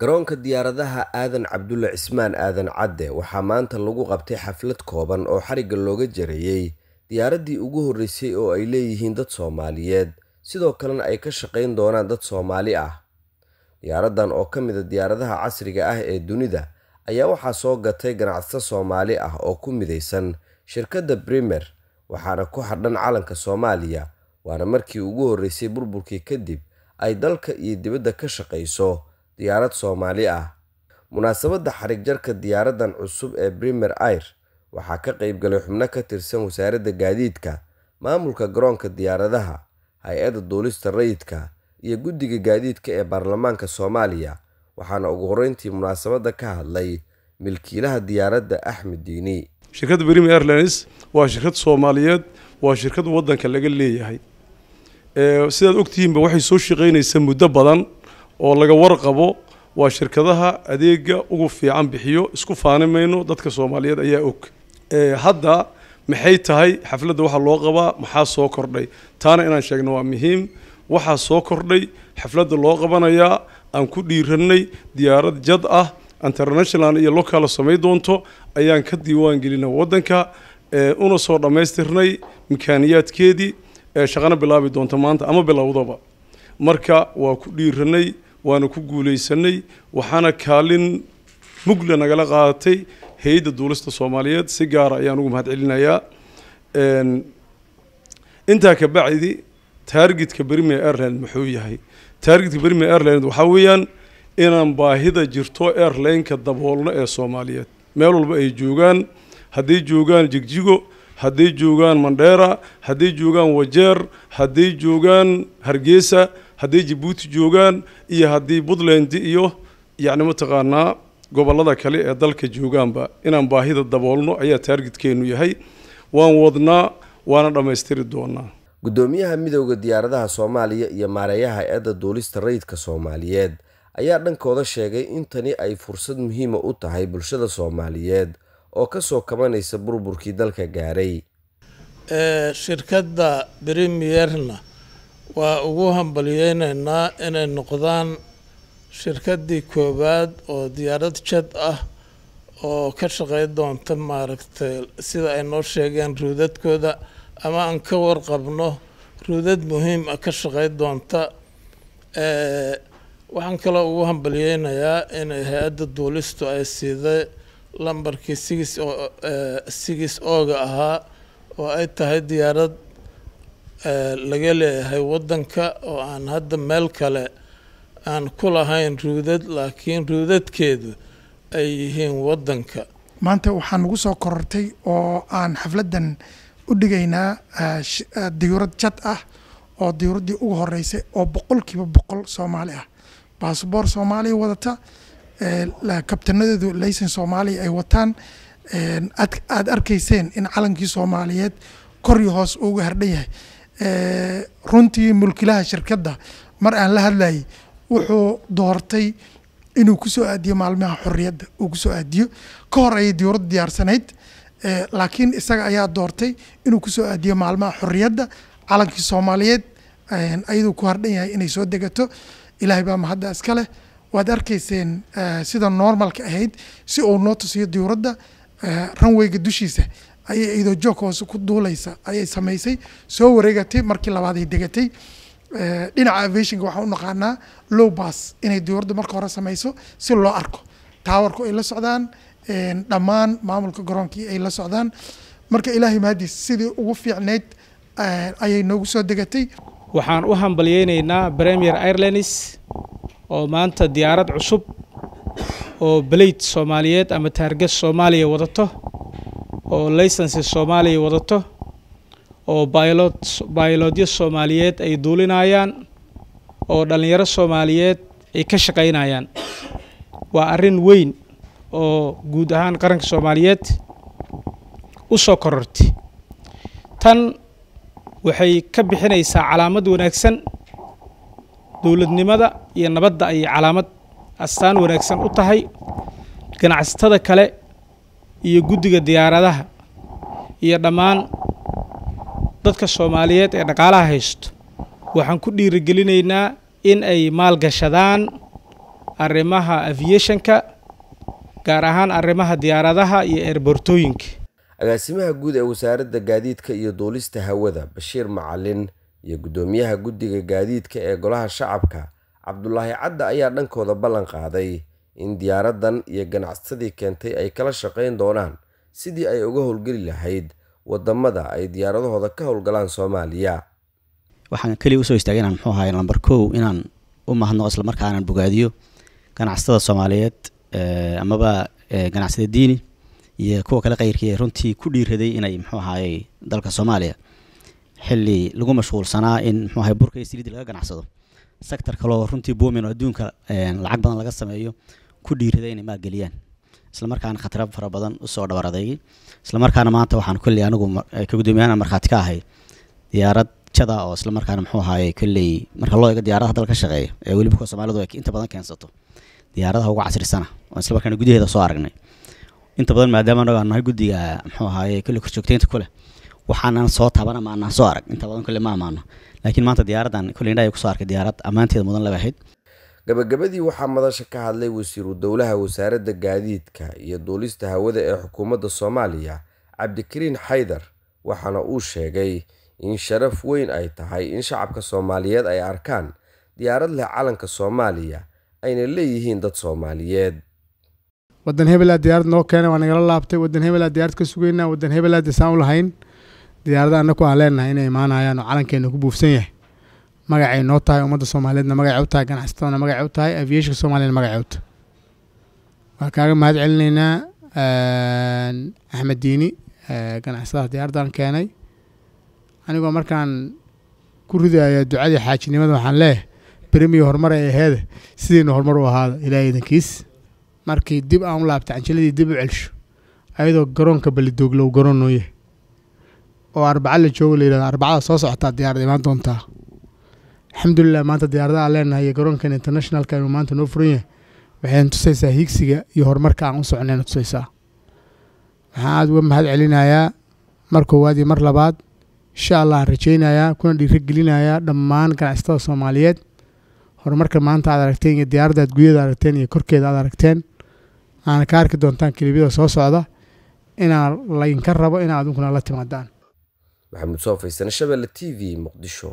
garoonka diyaaradaha aadan cabdulle cismaan aadan cadde waxaa maanta lagu qabtay xaflad kooban oo xarigga looga jareeyey diyaaraddii ugu horreysay oo ay leeyihiin dad soomaaliyeed sidoo kalena ay ka shaqayn doonaan dad soomaali ah diyaaraddan oo ka mida ah diyaaradaha casriga ah ee dunida ayaa waxaa soo gatay ganacsato soomaali ah oo ku midaysan shirkadda brimer waxaana ku hadhan calanka soomaaliya waana markii ugu horreysay burburkii kadib ay dalka iyo dibadda ka shaqayso diyaarad Soomaali ah munaasabadda xarig jarka diyaaradan cusub ee Premier Air waxaa ka qaybgalay xubno ka tirsan wasaaradda gaadiidka maamulka garoonka diyaaradaha hay-adda duulista rayidka iyo guddiga gaadiidka ee baarlamaanka Soomaaliya waxaana ugu horreyntii munaasabadda ka hadlay milkiilaha diyaaradda Axmed Diini shirkadda Premier Airlines waa shirkad Soomaaliyeed waa shirkad waddanka laga leeyahay sidaad ogtihiinba waxay soo shaqaynaysaa muddo badan oo laga warqabo waa shirkadaha adeega ugu fiican bixiyo isku faani mayno dadka soomaaliyeed ayaa og hadda maxay tahay xafladda waxa loo qabaa maxaa soo kordhay taana inaan sheegno waa muhiim waxaa soo kordhay xaflada loo qabanayaa aan ku dhiirannay diyaarad jad ah international iyo locala samay doonto ayaan ka diiwaangelina gelina waddanka una soo dhammaystirnay mikaaniyaadkeedii ee shaqana bilaabi doonta maanta ama bilowdaba marka waa ku dhiirannay waanu ku guulaysanay waxaana kaalin mugla nagala qaadatay hay-adda duulista soomaaliyeed si gaara ah ayaan ugu mahad celinayaa intaa ka bacdi taargetka berime airland muxuu yahay taargetka berime airland waxaa weeyaan inaan baahida jirto airlineka daboolno ee soomaaliyeed meel walba ay joogaan hadday joogaan jigjigo hadday joogaan mandheera hadday joogaan wajeer hadday joogaan hargeysa hadday jabuuti joogaan iyo haddii puntland iyo yacni mataqaanaa gobollada kale ee dalka joogaanba inaan baahida daboolno ayaa taargetkeenu yahay waan wadnaa waana dhammaystiri doonaa guddoomiyaha midooda diyaaradaha soomaaliya iyo maareeyaha eedda duulista rayidka soomaaliyeed ayaa dhankooda sheegay intani ay fursad muhiima u tahay bulshada soomaaliyeed oo ka soo kabanaysa burburkii dalka gaaray shirkadda premierna waa ugu hambaliyeyneynaa inay noqdaan shirkaddii koowaad oo diyaarad jad ah oo ka shaqey doonta maaragtay sida ay noo sheegeen ruudadkooda ama aan ka warqabno ruudad muhiim ah ka shaqey doonta waxaan kaloo ugu hambaliyeynayaa inay hay-adda duulistu ay siiday lambarkii sigis sigis ooga ahaa oo ay tahay diyaarad laga leeyahay waddanka oo aan hadda meel kale aan ku lahayn ruudad laakiin ruudadkeedu ay yihiin wadanka maanta waxaa nagu soo korortay oo aan xafladdan u dhigaynaa diyuurad jad ah oo diyuuraddii ugu horeysay oo boqolkiiba boqol soomaali ah baasboor soomaaliya wadata kabtanadoodu laysan soomaaliya ay wataan aad aada arkayseen in calankii soomaaliyeed koryo iyo hoos uga hardhan yahay runtii mulkilaha shirkadda mar aan la hadlayay wuxuu doortay inuu kusoo aadiyo maalmaha xorriyadda uu kusoo aadiyo ka hor ayay dowladda diyaarsanayd eh, laakiin isaga ayaa doortay inuu kusoo aadiyo maalmaha xoriyadda calankii soomaaliyeed eh, ayaduu ku hardhan yahay inay soo degato ilaahay baa mahadda iska leh waad arkayseen eh, sida normalka ahayd si uu noo tusiyo diyuuradda ranweyga dushiisa ayay idoo joog hoose ku duulaysa ayay samaysay soo wareegatay markii labaaday degatay eh, dhinaca aviationka waxaan u naqaanaa low bas inay dowladda marka hore samayso si loo arko taawarku ay la socdaan eh, dhammaan maamulka garoonkii ay la socdaan marka ilaahay mahadiis sidii ugu fiicneyd eh, ayay noogu soo degatay waxaan u hambalyeynaynaa premier airlines oo maanta diyaarad cusub oo beleyt soomaaliyeed ama taarges soomaaliya wadato oo license soomaaliya wadato oo baylod bayloodyo soomaaliyeed ay duulinayaan oo dhallinyaro soomaaliyeed ay ka shaqaynayaan waa arrin weyn oo guud ahaan qaranka soomaaliyeed u soo korortay tan waxay ka bixinaysaa calaamad wanaagsan dowladnimada iyo nabadda ayay calaamad astaan wanaagsan u tahay ganacsatada kale iyo guddiga diyaaradaha iyo dhammaan dadka soomaaliyeed ee dhaqaalaha haysto waxaan ku dhiirigelinaynaa in ay maalgashadaan arrimaha afiyeshonka gaar ahaan arrimaha diyaaradaha iyo eerbortooyinka agaasimaha guud ee wasaaradda gaadiidka iyo duulista hawada bashiir macalin iyo guddoomiyaha guddiga gaadiidka ee golaha shacabka cabdulaahi cadda ayaa dhankooda ballan qaaday in diyaaradan iyo ganacsatadii keentay ay kala shaqayn doonaan sidii ay uga howlgeli lahayd wadamada ay diyaaradahooda ka howlgalaan soomaaliya waxaan keliya usoo istaagay inaan muxuu ahay lamber kow inaan u mahadnaqo islamarkaa inaan bogaadiyo ganacsatada soomaaliyeed eh, amaba eh, ganacsada diini iyo kuwa kale khayrkii runtii ku dhiiraday inay muxuu ahayey dalka soomaaliya xilli lagu mashquulsanaa in muxuu ahay burka iyo siliida laga ganacsado sector kaleo runtii boomin oo adduunka eh, lacag badan laga sameeyo ku dhiirada inay maalgeliyaan islamarkaana khatara fara badan usoo dhowaraday islamarkaana maanta waxaan kuley anigu kagudoomiyaana markhaati ka ahay diyaarad jada oo islamarkaana muxuu ahaay kolley marka loo eego diyaaradaha dalka ka shaqeeya ee weliba soomaalidu inta badan keensato diyaaradaha ugu casrisana oo islamarkaana gudaheeda soo aragnay inta badan maadaama anaga nahay guddiga muxuu ahaaye kolley korjoogteynta kuleh waxaanan soo taabana ma soo arag inta badan kolley ma amaano laakiin maanta diyaaraddan kolley indhaha kusoo arkay diyaarad ammaanteeda mudan laga ahayd gabagabadii waxaa madasha ka hadlay wasiiru dowlaha wasaaradda gaadiidka iyo duulista hawada ee xukuumadda soomaaliya cabdikariin xaydar waxaana uu sheegay in sharaf weyn ay tahay in shacabka soomaaliyeed ay arkaan diyaarad leh calanka soomaaliya ayna leeyihiin dad soomaaliyeed wadan hebelaa diyaarad noo keena waa nagala laabtay wadan hebelaa diyaarad ka sugeynaa wadan hebelaad isaan u lahayn diyaarada ana aan leenahay inay imaanayaan oo calankeena ku buufsan yahay magacay noo tahay ummadda soomaaliyeedna magacay u tahay ganacsatadana magacay u tahay aviyeeshka soomaaliyana magacay u tahay waan kaaga mahad celinaynaa axmed diini ganacsadaha diyaaradan keenay anigoo markaan ku ridaya ducadii xaajinimada waxaan leeyahay berimiyi horumar ee aheeda sidiina horumar u ahaada ilaahay idankiis markii dib aan u laabtay canjiladii dib u celsho ayadoo garoonka balidooglow garoon noo oo arbaca la joogo la yidhahdo arbacada soo socotaa diyaarada imaan doontaa alxamdulilah maanta diyaaradaha leenahay iyo garoonkan internationalka inuu maanta noo furan yahay waxayna tusaysaa hiigsiga iyo horumarka aan u soconayna tusaysaa waxaan aada uga mahad celinayaa mar koowaad iyo mar labaad insha allah rajaynayaa kuna dhiirigelinayaa dhammaan ganacsatada soomaaliyeed horumarka maanta aad aragteen iyo diyaaradda aad guryada aragteen iyo korkeeda aad aragteen aana ka arki doontaan kelibyada soo socda inaa laydinka rabo in adinkuna la timaadaan maxamuud soofay sane shabelle t v muqdisho